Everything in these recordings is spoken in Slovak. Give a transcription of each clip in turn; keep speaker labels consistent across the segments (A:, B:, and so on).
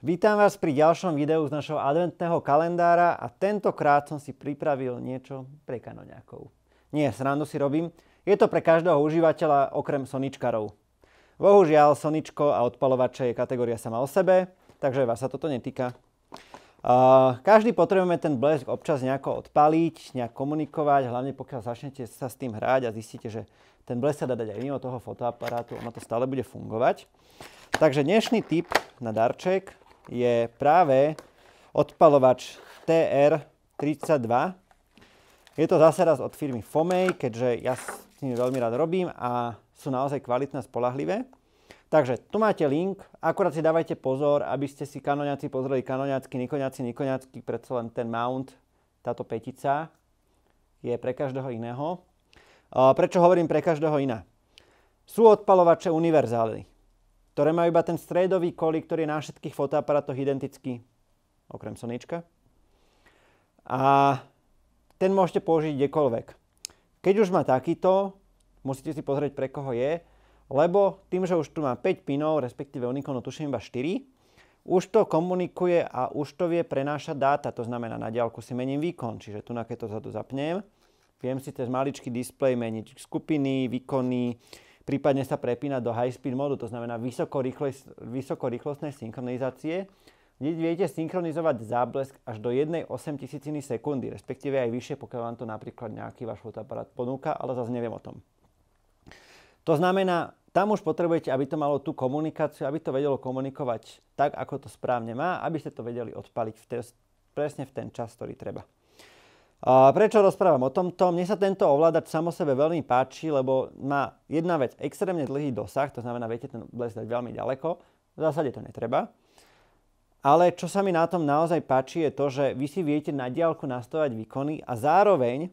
A: Vítam vás pri ďalšom videu z našho adventného kalendára a tentokrát som si pripravil niečo pre kanoňákov. Nie, srandu si robím, je to pre každého užívateľa okrem soničkarov. Bohužiaľ, soničko a odpalovače je kategória sama o sebe, takže vás sa toto netýka. Uh, každý potrebujeme ten blesk občas nejako odpaliť, nejak komunikovať, hlavne pokiaľ začnete sa s tým hrať a zistíte, že ten blesk sa dá dať aj mimo toho fotoaparátu, ono to stále bude fungovať. Takže dnešný tip na darček je práve odpalovač TR32. Je to zase raz od firmy Fomej, keďže ja s nimi veľmi rád robím a sú naozaj kvalitné a spolahlivé. Takže tu máte link, akurát si dávajte pozor, aby ste si kanoniaci pozreli kanoniacky, nikoniaci, nikoniacky, predsa len ten mount, táto petica je pre každého iného. Prečo hovorím pre každého iná? Sú odpalovače univerzálny ktoré majú iba ten stredový kolík, ktorý je na všetkých fotoaparátoch identický, okrem Sonyčka. A ten môžete použiť kdekoľvek. Keď už má takýto, musíte si pozrieť pre koho je, lebo tým, že už tu má 5 pinov, respektíve Unikonu tuším iba 4, už to komunikuje a už to vie prenášať dáta, to znamená na diálku si mením výkon, čiže tu na keď to zadu zapnem, viem si cez maličký displej meniť skupiny, výkony, prípadne sa prepína do high speed modu, to znamená vysokorýchlostnej synchronizácie, kde viete synchronizovať záblesk až do 1,8 tisíciny sekundy, respektíve aj vyššie, pokiaľ vám to napríklad nejaký váš fotoaparát ponúka, ale zase neviem o tom. To znamená, tam už potrebujete, aby to malo tú komunikáciu, aby to vedelo komunikovať tak, ako to správne má, aby ste to vedeli odpaliť v te, presne v ten čas, ktorý treba. A prečo rozprávam o tomto? Mne sa tento ovládač samo sebe veľmi páči, lebo má jedna vec extrémne dlhý dosah, to znamená, viete ten blesk dať veľmi ďaleko, v zásade to netreba. Ale čo sa mi na tom naozaj páči je to, že vy si viete na diálku nastavať výkony a zároveň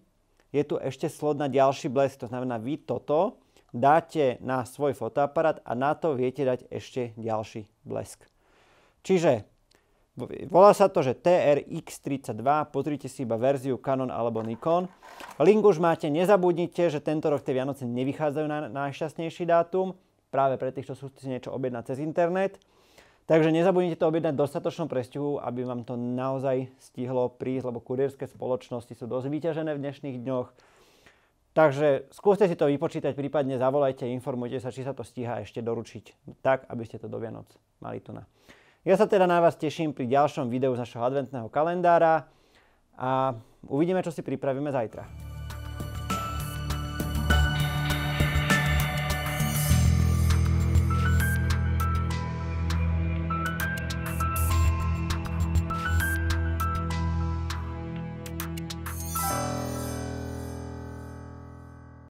A: je tu ešte slot na ďalší blesk, to znamená, vy toto dáte na svoj fotoaparát a na to viete dať ešte ďalší blesk. Čiže Volá sa to, že TRX32, pozrite si iba verziu Canon alebo Nikon. Link už máte, nezabudnite, že tento rok tie Vianoce nevychádzajú na najšťastnejší dátum, práve pre tých, čo sú si niečo objednať cez internet. Takže nezabudnite to objednať v dostatočnom presťuhu, aby vám to naozaj stihlo prísť, lebo kurierské spoločnosti sú dosť vyťažené v dnešných dňoch. Takže skúste si to vypočítať, prípadne zavolajte, informujte sa, či sa to stíha ešte doručiť, tak, aby ste to do Vianoc mali tu na. Ja sa teda na vás teším pri ďalšom videu z našho adventného kalendára a uvidíme, čo si pripravíme zajtra.